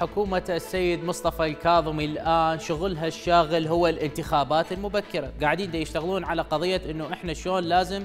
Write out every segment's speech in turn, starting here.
حكومة السيد مصطفى الكاظمي الآن شغلها الشاغل هو الانتخابات المبكرة قاعدين يشتغلون على قضية أنه إحنا شلون لازم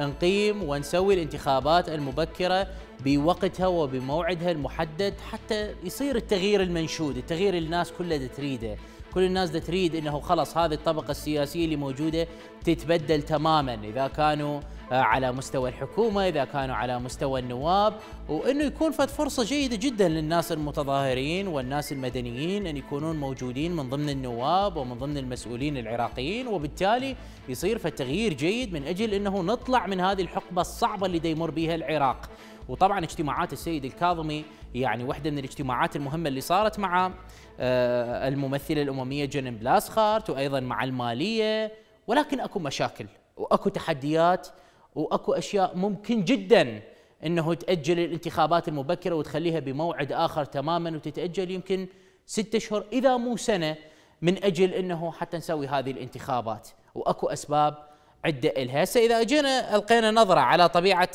نقيم ونسوي الانتخابات المبكرة بوقتها وبموعدها المحدد حتى يصير التغيير المنشود التغيير اللي الناس كلها تريده كل الناس دا تريد انه خلاص هذه الطبقه السياسيه اللي موجوده تتبدل تماما اذا كانوا آه، على مستوى الحكومه اذا كانوا على مستوى النواب وانه يكون فت فرصه جيده جدا للناس المتظاهرين والناس المدنيين ان يكونون موجودين من ضمن النواب ومن ضمن المسؤولين العراقيين وبالتالي يصير فتغيير جيد من اجل انه نطلع من هذه الحقبه الصعبه اللي دا يمر بها العراق وطبعا اجتماعات السيد الكاظمي يعني واحدة من الاجتماعات المهمة اللي صارت مع آه، الممثلة الأممية جنم بلاسخارت وأيضا مع المالية ولكن أكو مشاكل وأكو تحديات وأكو أشياء ممكن جداً انه تاجل الانتخابات المبكره وتخليها بموعد اخر تماما وتتاجل يمكن ستة اشهر اذا مو سنه من اجل انه حتى نسوي هذه الانتخابات واكو اسباب عده الها هسه اذا اجينا القينا نظره على طبيعه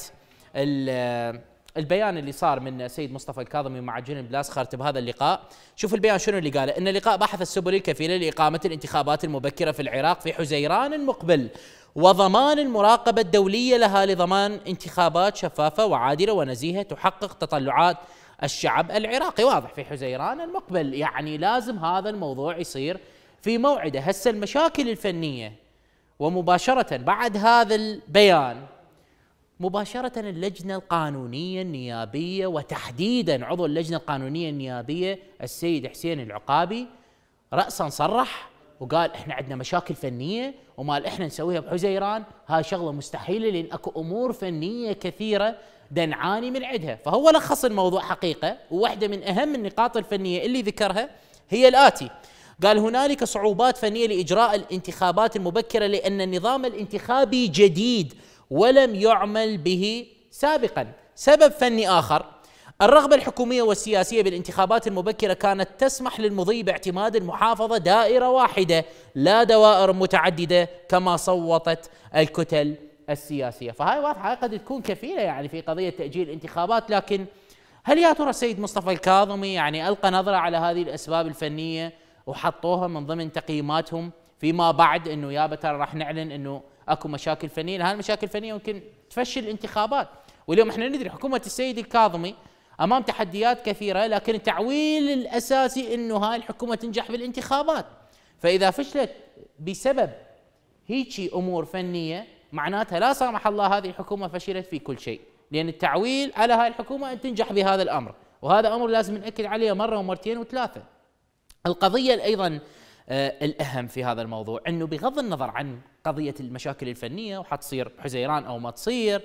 البيان اللي صار من السيد مصطفى الكاظمي مع جنن بلاس بهذا اللقاء شوف البيان شنو اللي قاله ان لقاء بحث السبل الكفيله لاقامه الانتخابات المبكره في العراق في حزيران المقبل وضمان المراقبه الدوليه لها لضمان انتخابات شفافه وعادله ونزيهه تحقق تطلعات الشعب العراقي واضح في حزيران المقبل يعني لازم هذا الموضوع يصير في موعده هسه المشاكل الفنيه ومباشره بعد هذا البيان مباشرة اللجنة القانونية النيابية وتحديدا عضو اللجنة القانونية النيابية السيد حسين العقابي رأسا صرح وقال احنا عندنا مشاكل فنية وما احنا نسويها بحزيران هاي شغلة مستحيلة لأن اكو أمور فنية كثيرة دنعاني من عندها فهو لخص الموضوع حقيقة وواحدة من أهم النقاط الفنية اللي ذكرها هي الآتي قال هنالك صعوبات فنية لإجراء الانتخابات المبكرة لأن النظام الانتخابي جديد ولم يعمل به سابقا سبب فني آخر الرغبة الحكومية والسياسية بالانتخابات المبكرة كانت تسمح للمضي باعتماد المحافظة دائرة واحدة لا دوائر متعددة كما صوتت الكتل السياسية فهاي واضحة قد تكون كفيلة يعني في قضية تأجيل الانتخابات لكن هل يا ترى السيد مصطفى الكاظمي يعني ألقى نظرة على هذه الأسباب الفنية وحطوها من ضمن تقييماتهم فيما بعد انه يابا ترى راح نعلن انه اكو مشاكل فنيه، هاي المشاكل الفنيه يمكن تفشل الانتخابات، واليوم احنا ندري حكومه السيد الكاظمي امام تحديات كثيره لكن التعويل الاساسي انه هاي الحكومه تنجح بالانتخابات، فاذا فشلت بسبب هيك امور فنيه معناتها لا سامح الله هذه الحكومه فشلت في كل شيء، لان التعويل على هاي الحكومه ان تنجح بهذا الامر، وهذا امر لازم ناكد عليه مره ومرتين وثلاثه. القضيه ايضا آه، الاهم في هذا الموضوع انه بغض النظر عن قضيه المشاكل الفنيه وحتصير حزيران او ما تصير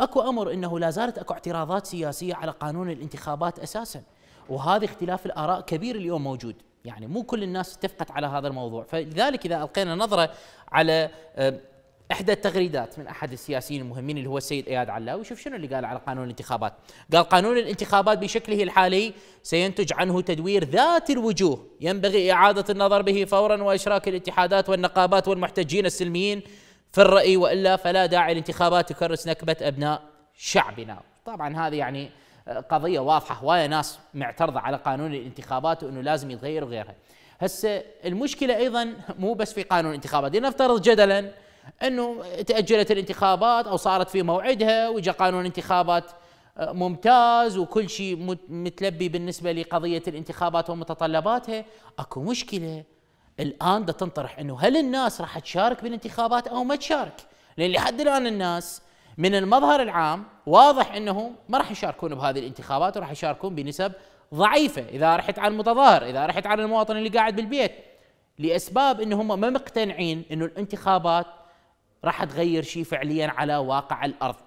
اكو امر انه لا زالت اكو اعتراضات سياسيه على قانون الانتخابات اساسا وهذا اختلاف الاراء كبير اليوم موجود يعني مو كل الناس اتفقت على هذا الموضوع فلذلك اذا القينا نظره على آه، احدى التغريدات من احد السياسيين المهمين اللي هو السيد اياد علاوي شوف شنو اللي قال على قانون الانتخابات قال قانون الانتخابات بشكله الحالي سينتج عنه تدوير ذات الوجوه ينبغي اعاده النظر به فورا واشراك الاتحادات والنقابات والمحتجين السلميين في الراي والا فلا داعي لانتخابات تكرس نكبه ابناء شعبنا طبعا هذه يعني قضيه واضحه هوايه ناس معترضه على قانون الانتخابات وانه لازم يتغير وغيرها هسه المشكله ايضا مو بس في قانون الانتخابات لنفترض جدلا انه تاجلت الانتخابات او صارت في موعدها وجاء قانون انتخابات آه، ممتاز وكل شيء متلبي بالنسبه لقضيه الانتخابات ومتطلباتها اكو مشكله الان دا تنطرح انه هل الناس راح تشارك بالانتخابات او ما تشارك لان لحد الان الناس من المظهر العام واضح انهم ما راح يشاركون بهذه الانتخابات وراح يشاركون بنسب ضعيفه اذا رحت عن المتظاهر اذا رحت عن المواطن اللي قاعد بالبيت لاسباب انهم ما مقتنعين انه الانتخابات راح تغير شيء فعليا على واقع الارض